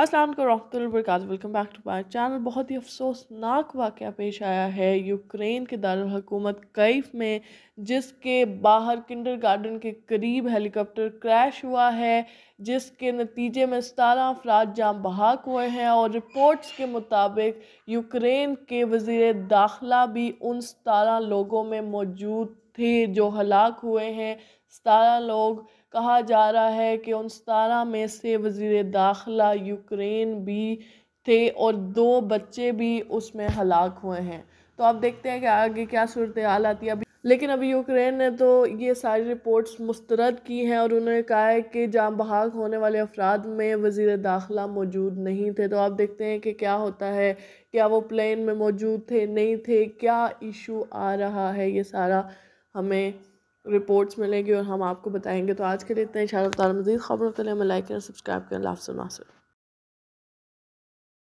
अस्सलाम वालेकुम वरकत welcome back to my channel बहुत ही अफसोसनाक वाक़ पेश आया है यूक्रेन के दारकूमत कैफ में जिसके बाहर किंडर गार्डन के करीब हेलीकॉप्टर क्रैश हुआ है जिसके नतीजे में सतारह अफराद जाम बहाक हुए हैं और रिपोर्ट्स के मुताबिक यूक्रेन के वजीर दाखिला भी उन सतारह लोगों में मौजूद थे जो हलाक हुए हैं सतारह लोग कहा जा रहा है कि उन सतारह में से वजीर दाखिला यूक्रेन भी थे और दो बच्चे भी उसमें हलाक हुए हैं तो आप देखते हैं कि आगे क्या सूरत हाल आती है अभी लेकिन अभी यूक्रेन ने तो ये सारी रिपोर्ट्स मुस्तरद की हैं और उन्होंने कहा है कि जाम बहाक होने वाले अफराद में वजीर दाखिला मौजूद नहीं थे तो आप देखते हैं कि क्या होता है क्या वो प्लेन में मौजूद थे नहीं थे क्या इशू आ रहा है ये सारा हमें रिपोर्ट्स मिलेंगी और हम आपको बताएंगे तो आज के लिए इतना इंशाल्लाह मज़ीद खबरों के लिए हमें लाइक करें सब्सक्राइब करें लाफ सुना